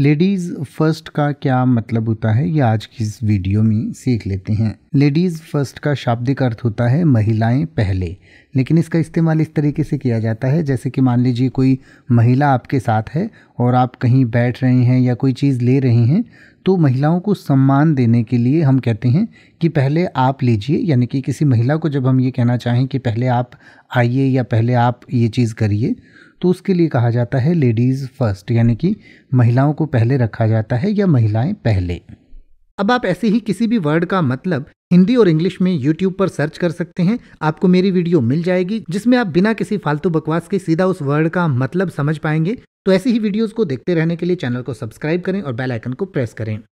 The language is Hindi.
लेडीज़ फर्स्ट का क्या मतलब होता है ये आज की इस वीडियो में सीख लेते हैं लेडीज़ फर्स्ट का शाब्दिक अर्थ होता है महिलाएं पहले लेकिन इसका इस्तेमाल इस तरीके से किया जाता है जैसे कि मान लीजिए कोई महिला आपके साथ है और आप कहीं बैठ रहे हैं या कोई चीज़ ले रहे हैं तो महिलाओं को सम्मान देने के लिए हम कहते हैं कि पहले आप लीजिए यानी कि किसी महिला को जब हम ये कहना चाहें कि पहले आप आइए या पहले आप ये चीज़ करिए तो उसके लिए कहा जाता है लेडीज़ फर्स्ट यानी कि महिलाओं को पहले रखा जाता है या महिलाएं पहले अब आप ऐसे ही किसी भी वर्ड का मतलब हिंदी और इंग्लिश में यूट्यूब पर सर्च कर सकते हैं आपको मेरी वीडियो मिल जाएगी जिसमें आप बिना किसी फालतू बकवास के सीधा उस वर्ड का मतलब समझ पाएंगे तो ऐसी ही वीडियोस को देखते रहने के लिए चैनल को सब्सक्राइब करें और बेल आइकन को प्रेस करें